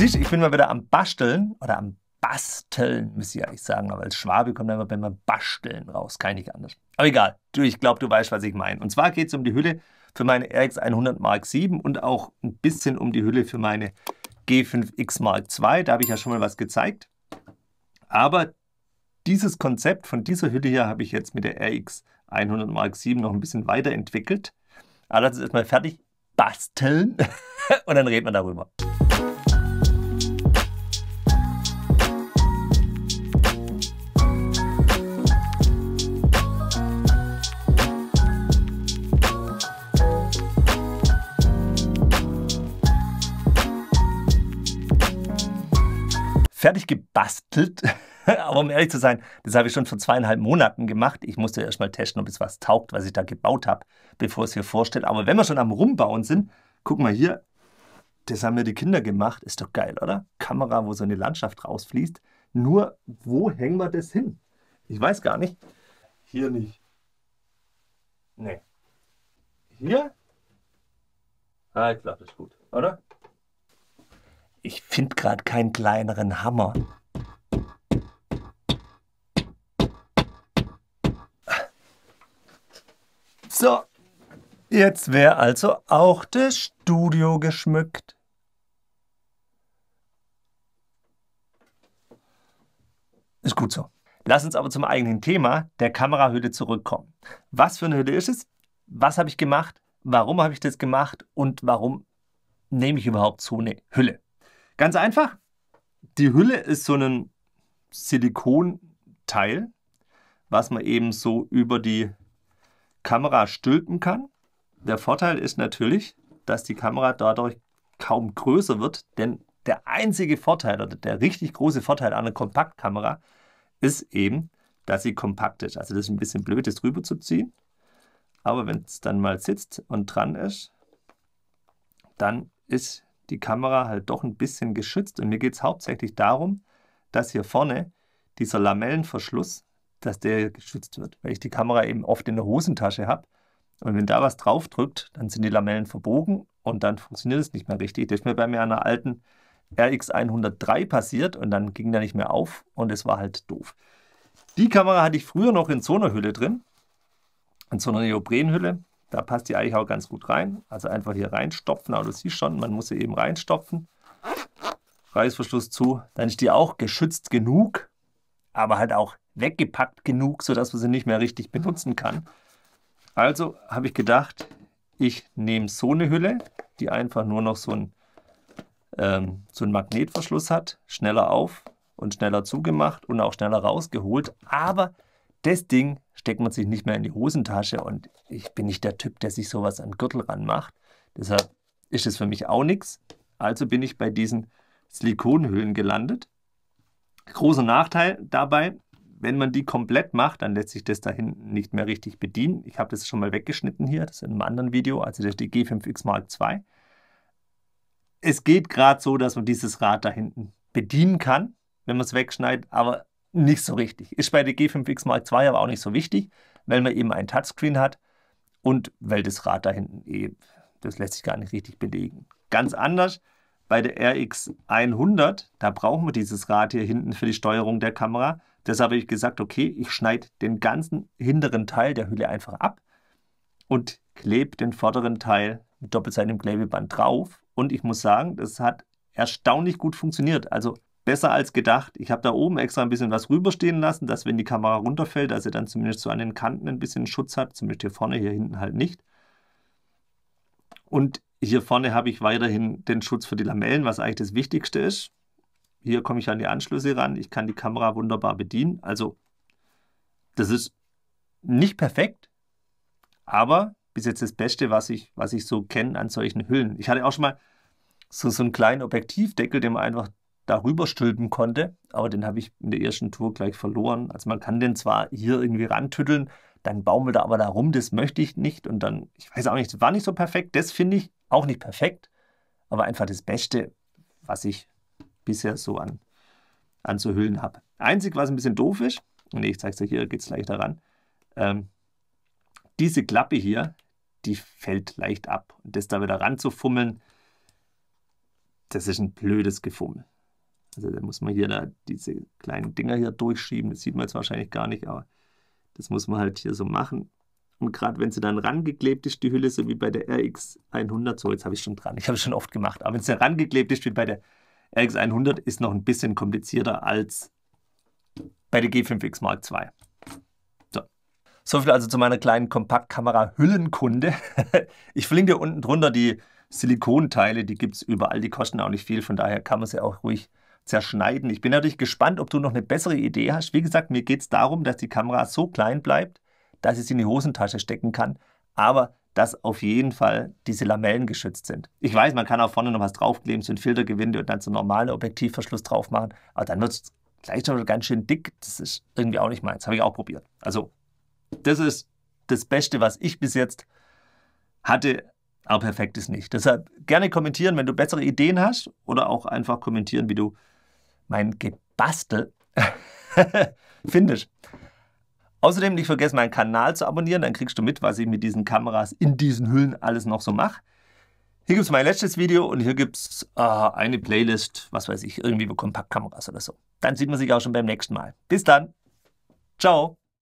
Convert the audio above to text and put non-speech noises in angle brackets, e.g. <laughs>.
siehst, ich bin mal wieder am Basteln oder am Basteln, müsste ich eigentlich sagen, aber als Schwabe kommt immer beim Basteln raus, kann ich nicht anders. Aber egal, du, ich glaube, du weißt, was ich meine. Und zwar geht es um die Hülle für meine RX 100 Mark 7 und auch ein bisschen um die Hülle für meine G5X Mark 2. Da habe ich ja schon mal was gezeigt. Aber dieses Konzept von dieser Hülle hier habe ich jetzt mit der RX 100 Mark 7 noch ein bisschen weiterentwickelt. Aber das ist erstmal fertig. Basteln <laughs> und dann reden wir darüber. fertig gebastelt. <laughs> Aber um ehrlich zu sein, das habe ich schon vor zweieinhalb Monaten gemacht. Ich musste erst mal testen, ob es was taugt, was ich da gebaut habe, bevor es hier vorstellt. Aber wenn wir schon am Rumbauen sind, guck mal hier, das haben mir die Kinder gemacht. Ist doch geil, oder? Kamera, wo so eine Landschaft rausfließt. Nur, wo hängen wir das hin? Ich weiß gar nicht. Hier nicht. Nee. Hier? Ah, ich glaube, das ist gut, oder? Ich finde gerade keinen kleineren Hammer. So, jetzt wäre also auch das Studio geschmückt. Ist gut so. Lass uns aber zum eigentlichen Thema der Kamerahülle zurückkommen. Was für eine Hülle ist es? Was habe ich gemacht? Warum habe ich das gemacht? Und warum nehme ich überhaupt so eine Hülle? Ganz einfach, die Hülle ist so ein Silikonteil, was man eben so über die Kamera stülpen kann. Der Vorteil ist natürlich, dass die Kamera dadurch kaum größer wird, denn der einzige Vorteil oder der richtig große Vorteil einer Kompaktkamera ist eben, dass sie kompakt ist. Also das ist ein bisschen blöd, das rüber zu ziehen. Aber wenn es dann mal sitzt und dran ist, dann ist die Kamera halt doch ein bisschen geschützt. Und mir geht es hauptsächlich darum, dass hier vorne dieser Lamellenverschluss, dass der geschützt wird, weil ich die Kamera eben oft in der Hosentasche habe. Und wenn da was drauf drückt, dann sind die Lamellen verbogen und dann funktioniert es nicht mehr richtig. Das ist mir bei mir einer alten RX103 passiert und dann ging der nicht mehr auf und es war halt doof. Die Kamera hatte ich früher noch in so einer Hülle drin, in so einer Neoprenhülle. Da passt die eigentlich auch ganz gut rein. Also einfach hier reinstopfen, aber du siehst schon, man muss sie eben reinstopfen. Reißverschluss zu. Dann ist die auch geschützt genug, aber halt auch weggepackt genug, sodass man sie nicht mehr richtig benutzen kann. Also habe ich gedacht, ich nehme so eine Hülle, die einfach nur noch so einen, ähm, so einen Magnetverschluss hat, schneller auf und schneller zugemacht und auch schneller rausgeholt. Aber das Ding steckt man sich nicht mehr in die Hosentasche und ich bin nicht der Typ, der sich sowas an Gürtel ranmacht. Deshalb ist es für mich auch nichts. Also bin ich bei diesen Silikonhüllen gelandet. Großer Nachteil dabei, wenn man die komplett macht, dann lässt sich das da hinten nicht mehr richtig bedienen. Ich habe das schon mal weggeschnitten hier, das ist in einem anderen Video, also das ist die G5X Mark II. Es geht gerade so, dass man dieses Rad da hinten bedienen kann, wenn man es wegschneidet, aber nicht so richtig. Ist bei der G5X Mark II aber auch nicht so wichtig, weil man eben ein Touchscreen hat und weil das Rad da hinten eh, das lässt sich gar nicht richtig belegen. Ganz anders bei der RX100, da brauchen wir dieses Rad hier hinten für die Steuerung der Kamera. Deshalb habe ich gesagt, okay, ich schneide den ganzen hinteren Teil der Hülle einfach ab und klebe den vorderen Teil mit doppelseitigem Klebeband drauf. Und ich muss sagen, das hat erstaunlich gut funktioniert. Also besser als gedacht. Ich habe da oben extra ein bisschen was rüberstehen lassen, dass wenn die Kamera runterfällt, dass sie dann zumindest so an den Kanten ein bisschen Schutz hat, zumindest hier vorne, hier hinten halt nicht. Und hier vorne habe ich weiterhin den Schutz für die Lamellen, was eigentlich das Wichtigste ist. Hier komme ich an die Anschlüsse ran, ich kann die Kamera wunderbar bedienen. Also das ist nicht perfekt, aber bis jetzt das Beste, was ich, was ich so kenne an solchen Hüllen. Ich hatte auch schon mal so, so einen kleinen Objektivdeckel, den man einfach darüber stülpen konnte, aber den habe ich in der ersten Tour gleich verloren. Also man kann den zwar hier irgendwie rantütteln, dann baumelt er aber da rum, das möchte ich nicht und dann, ich weiß auch nicht, das war nicht so perfekt, das finde ich auch nicht perfekt, aber einfach das Beste, was ich bisher so an, anzuhüllen habe. Einzig, was ein bisschen doof ist, und nee, ich zeige es euch hier, geht es leichter ran, ähm, diese Klappe hier, die fällt leicht ab. Und das da wieder ranzufummeln, das ist ein blödes Gefummel. Also da muss man hier da diese kleinen Dinger hier durchschieben. Das sieht man jetzt wahrscheinlich gar nicht, aber das muss man halt hier so machen. Und gerade wenn sie dann rangeklebt ist, die Hülle, so wie bei der RX100, so jetzt habe ich schon dran, ich habe es schon oft gemacht, aber wenn sie rangeklebt ist, wie bei der RX100, ist noch ein bisschen komplizierter als bei der G5X Mark II. So. viel also zu meiner kleinen Kompaktkamera Hüllenkunde. <laughs> ich verlinke dir unten drunter die Silikonteile, die gibt es überall, die kosten auch nicht viel, von daher kann man sie auch ruhig zerschneiden. Ich bin natürlich gespannt, ob du noch eine bessere Idee hast. Wie gesagt, mir geht es darum, dass die Kamera so klein bleibt, dass ich sie in die Hosentasche stecken kann, aber dass auf jeden Fall diese Lamellen geschützt sind. Ich weiß, man kann auch vorne noch was draufkleben, so ein Filtergewinde und dann so einen normalen Objektivverschluss drauf machen, aber dann wird es gleich schon ganz schön dick. Das ist irgendwie auch nicht meins. Habe ich auch probiert. Also, das ist das Beste, was ich bis jetzt hatte aber perfekt ist nicht. Deshalb gerne kommentieren, wenn du bessere Ideen hast oder auch einfach kommentieren, wie du mein Gebastel <laughs> findest. Außerdem nicht vergessen, meinen Kanal zu abonnieren, dann kriegst du mit, was ich mit diesen Kameras in diesen Hüllen alles noch so mache. Hier gibt es mein letztes Video und hier gibt es äh, eine Playlist, was weiß ich, irgendwie über Kompaktkameras oder so. Dann sieht man sich auch schon beim nächsten Mal. Bis dann. Ciao.